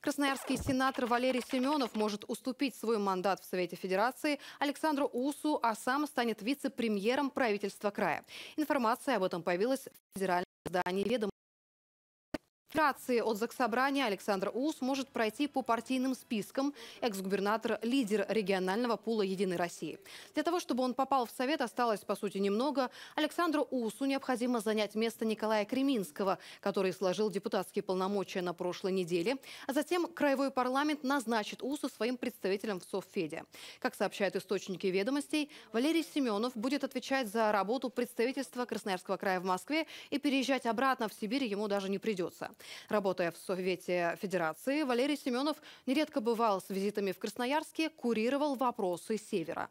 Красноярский сенатор Валерий Семенов может уступить свой мандат в Совете Федерации Александру Усу, а сам станет вице-премьером правительства края. Информация об этом появилась в федеральном издании ведомства. Рации от Заксобрания Александр Ус может пройти по партийным спискам. Экс-губернатор – лидер регионального пула «Единой России». Для того, чтобы он попал в Совет, осталось, по сути, немного. Александру Усу необходимо занять место Николая Креминского, который сложил депутатские полномочия на прошлой неделе. А затем Краевой парламент назначит Усу своим представителем в Совфеде. Как сообщают источники ведомостей, Валерий Семенов будет отвечать за работу представительства Красноярского края в Москве и переезжать обратно в Сибирь ему даже не придется. Работая в Совете Федерации, Валерий Семенов нередко бывал с визитами в Красноярске, курировал вопросы Севера.